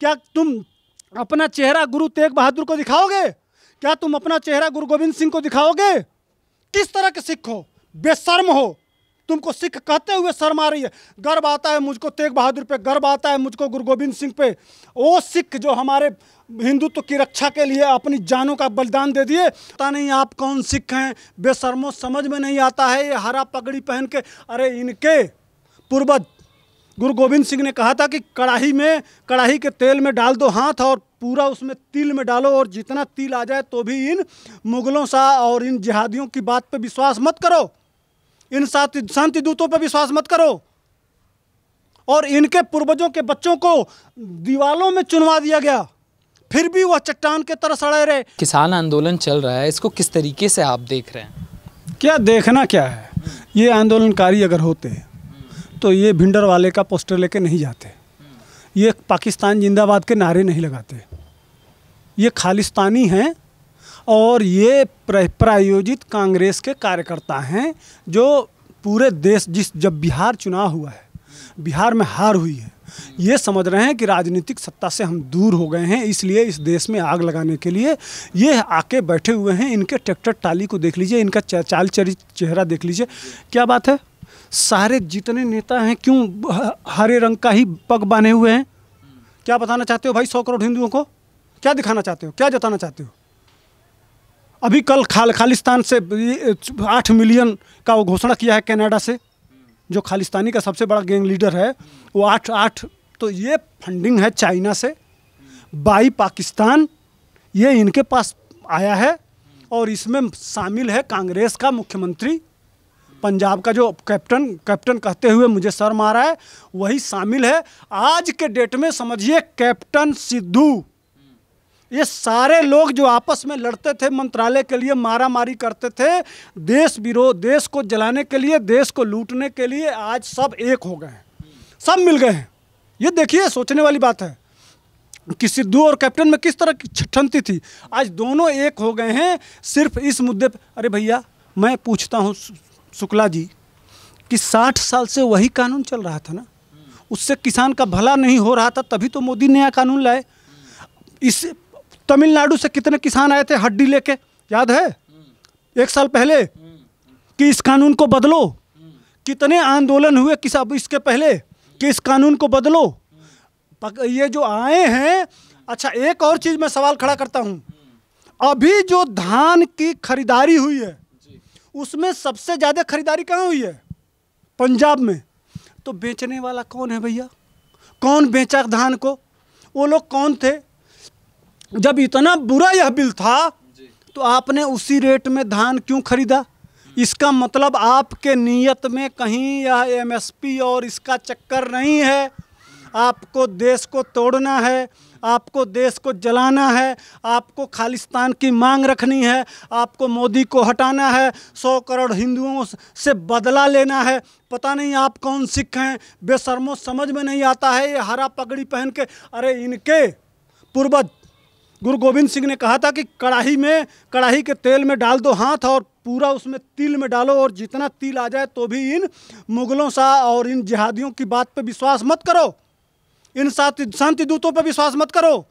क्या तुम अपना चेहरा गुरु तेग बहादुर को दिखाओगे क्या तुम अपना चेहरा गुरु गोविंद सिंह को दिखाओगे किस तरह के सिख हो बेशर्म हो तुमको सिख कहते हुए शर्म आ रही है गर्व आता है मुझको तेग बहादुर पे गर्व आता है मुझको गुरु गोविंद सिंह पे वो सिख जो हमारे हिंदुत्व की रक्षा के लिए अपनी जानों का बलिदान दे दिए पता नहीं आप कौन सिख हैं बेसर्मो समझ में नहीं आता है ये हरा पगड़ी पहन के अरे इनके पूर्वज गुरु गोविंद सिंह ने कहा था कि कढ़ाई में कढ़ाई के तेल में डाल दो हाथ और पूरा उसमें तिल में डालो और जितना तिल आ जाए तो भी इन मुगलों सा और इन जिहादियों की बात पर विश्वास मत करो इन शांति दूतों पर विश्वास मत करो और इनके पूर्वजों के बच्चों को दीवालों में चुनवा दिया गया फिर भी वह चट्टान के तरह सड़े रहे किसान आंदोलन चल रहा है इसको किस तरीके से आप देख रहे हैं क्या देखना क्या है ये आंदोलनकारी अगर होते हैं तो ये भिंडर वाले का पोस्टर लेके नहीं जाते ये पाकिस्तान जिंदाबाद के नारे नहीं लगाते ये खालिस्तानी हैं और ये प्रायोजित कांग्रेस के कार्यकर्ता हैं जो पूरे देश जिस जब बिहार चुनाव हुआ है बिहार में हार हुई है ये समझ रहे हैं कि राजनीतिक सत्ता से हम दूर हो गए हैं इसलिए इस देश में आग लगाने के लिए ये आके बैठे हुए हैं इनके ट्रैक्टर टाली को देख लीजिए इनका चाल चरित चेहरा देख लीजिए क्या बात है सारे जितने नेता हैं क्यों हरे रंग का ही पग बने हुए हैं क्या बताना चाहते हो भाई सौ करोड़ हिंदुओं को क्या दिखाना चाहते हो क्या जताना चाहते हो अभी कल खाल खालिस्तान से आठ मिलियन का वो घोषणा किया है कनाडा से जो खालिस्तानी का सबसे बड़ा गैंग लीडर है वो आठ आठ तो ये फंडिंग है चाइना से बाई पाकिस्तान ये इनके पास आया है और इसमें शामिल है कांग्रेस का मुख्यमंत्री पंजाब का जो कैप्टन कैप्टन कहते हुए मुझे सर मारा है वही शामिल है आज के डेट में समझिए कैप्टन सिद्धू ये सारे लोग जो आपस में लड़ते थे मंत्रालय के लिए मारा मारी करते थे देश विरोध देश को जलाने के लिए देश को लूटने के लिए आज सब एक हो गए हैं सब मिल गए हैं ये देखिए सोचने वाली बात है कि सिद्धू और कैप्टन में किस तरह की छठनती थी आज दोनों एक हो गए हैं सिर्फ इस मुद्दे पर अरे भैया मैं पूछता हूँ शुक्ला जी कि 60 साल से वही कानून चल रहा था ना उससे किसान का भला नहीं हो रहा था तभी तो मोदी नया कानून लाए इस तमिलनाडु से कितने किसान आए थे हड्डी लेके याद है एक साल पहले कि इस कानून को बदलो कितने आंदोलन हुए किस इसके पहले कि इस कानून को बदलो ये जो आए हैं अच्छा एक और चीज़ मैं सवाल खड़ा करता हूँ अभी जो धान की खरीदारी हुई है उसमें सबसे ज़्यादा खरीदारी कहाँ हुई है पंजाब में तो बेचने वाला कौन है भैया कौन बेचा धान को वो लोग कौन थे जब इतना बुरा यह बिल था तो आपने उसी रेट में धान क्यों खरीदा इसका मतलब आपके नियत में कहीं यह एमएसपी और इसका चक्कर नहीं है आपको देश को तोड़ना है आपको देश को जलाना है आपको खालिस्तान की मांग रखनी है आपको मोदी को हटाना है सौ करोड़ हिंदुओं से बदला लेना है पता नहीं आप कौन सिख हैं बेसरमो समझ में नहीं आता है ये हरा पगड़ी पहन के अरे इनके पूर्वज गुरु गोविंद सिंह ने कहा था कि कढ़ाई में कढ़ाई के तेल में डाल दो हाथ और पूरा उसमें तिल में डालो और जितना तिल आ जाए तो भी इन मुगलों सा और इन जिहादियों की बात पे विश्वास मत करो इन शांति दूतों पर विश्वास मत करो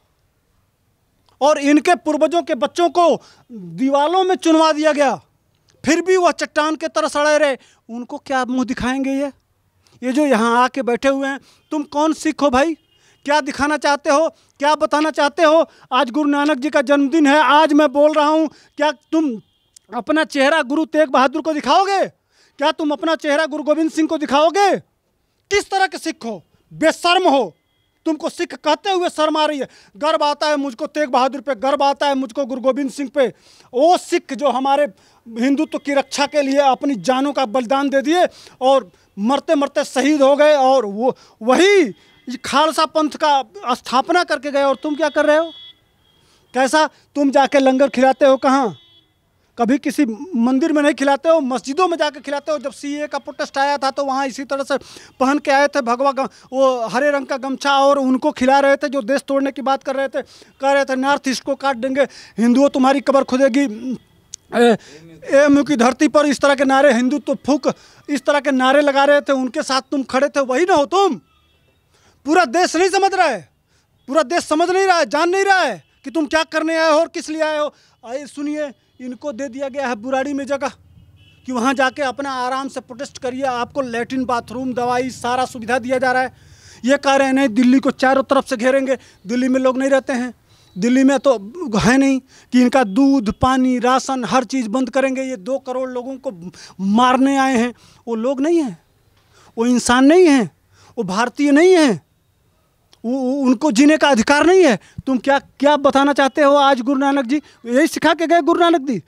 और इनके पूर्वजों के बच्चों को दीवालों में चुनवा दिया गया फिर भी वह चट्टान के तरह सड़े रहे उनको क्या मुंह दिखाएंगे ये ये जो यहाँ आके बैठे हुए हैं तुम कौन सिख हो भाई क्या दिखाना चाहते हो क्या बताना चाहते हो आज गुरु नानक जी का जन्मदिन है आज मैं बोल रहा हूँ क्या तुम अपना चेहरा गुरु तेग बहादुर को दिखाओगे क्या तुम अपना चेहरा गुरु गोविंद सिंह को दिखाओगे किस तरह के सिख हो बेशर्म हो तुमको सिख कहते हुए शर्म आ रही है गर्व आता है मुझको तेग बहादुर पे गर्व आता है मुझको गुरु गोविंद सिंह पे वो सिख जो हमारे हिंदुत्व की रक्षा के लिए अपनी जानों का बलिदान दे दिए और मरते मरते शहीद हो गए और वो वही खालसा पंथ का स्थापना करके गए और तुम क्या कर रहे हो कैसा तुम जाके लंगर खिलाते हो कहाँ कभी किसी मंदिर में नहीं खिलाते हो मस्जिदों में जाकर खिलाते हो जब सीए का प्रोटेस्ट आया था तो वहाँ इसी तरह से पहन के आए थे भगवा वो हरे रंग का गमछा और उनको खिला रहे थे जो देश तोड़ने की बात कर रहे थे कह रहे थे नॉर्थ ईस्ट को काट देंगे हिंदुओं तुम्हारी कबर खुदेगी एम की धरती पर इस तरह के नारे हिंदू तो फूक इस तरह के नारे लगा रहे थे उनके साथ तुम खड़े थे वही ना हो तुम पूरा देश नहीं समझ रहा है पूरा देश समझ नहीं रहा है जान नहीं रहा है कि तुम क्या करने आए हो और किस लिए आए हो आए सुनिए इनको दे दिया गया है बुराड़ी में जगह कि वहाँ जाके अपना आराम से प्रोटेस्ट करिए आपको लेटरिन बाथरूम दवाई सारा सुविधा दिया जा रहा है ये कह रहे हैं नहीं दिल्ली को चारों तरफ से घेरेंगे दिल्ली में लोग नहीं रहते हैं दिल्ली में तो है नहीं कि इनका दूध पानी राशन हर चीज़ बंद करेंगे ये दो करोड़ लोगों को मारने आए हैं वो लोग नहीं हैं वो इंसान नहीं हैं वो भारतीय नहीं हैं उनको जीने का अधिकार नहीं है तुम क्या क्या बताना चाहते हो आज गुरु नानक जी यही सिखा के गए गुरु नानक जी